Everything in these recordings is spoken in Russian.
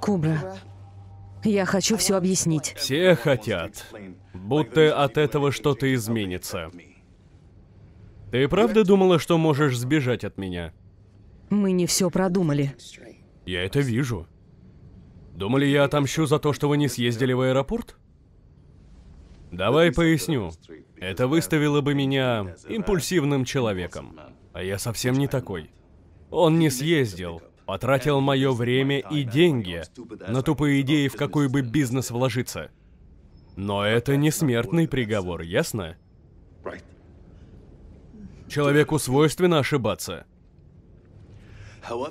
Кубра, я хочу все объяснить. Все хотят, будто от этого что-то изменится. Ты правда думала, что можешь сбежать от меня? Мы не все продумали. Я это вижу. Думали, я отомщу за то, что вы не съездили в аэропорт? Давай поясню. Это выставило бы меня импульсивным человеком. А я совсем не такой. Он не съездил, Потратил мое время и деньги на тупые идеи, в какой бы бизнес вложиться. Но это не смертный приговор, ясно? Человеку свойственно ошибаться.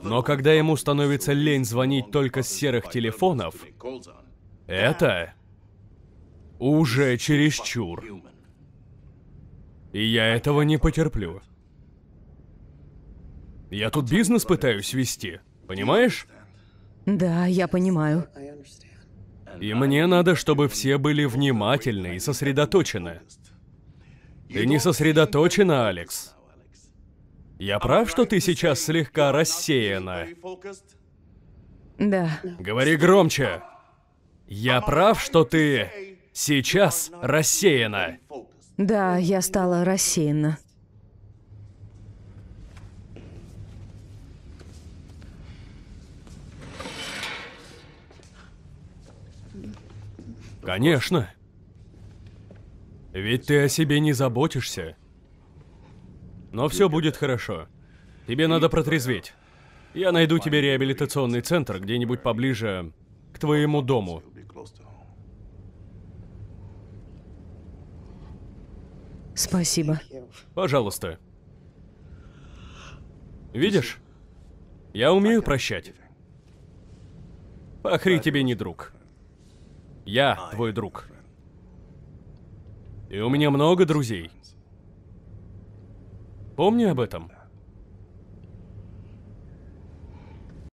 Но когда ему становится лень звонить только с серых телефонов, это уже чересчур. И я этого не потерплю. Я тут бизнес пытаюсь вести, понимаешь? Да, я понимаю. И мне надо, чтобы все были внимательны и сосредоточены. Ты не сосредоточена, Алекс. Я прав, что ты сейчас слегка рассеяна? Да. Говори громче. Я прав, что ты сейчас рассеяна? Да, я стала рассеяна. Конечно. Ведь ты о себе не заботишься. Но все будет хорошо. Тебе надо протрезветь. Я найду тебе реабилитационный центр где-нибудь поближе к твоему дому. Спасибо. Пожалуйста. Видишь? Я умею прощать. Пахри тебе не друг. Я твой друг. И у меня много друзей. Помни об этом.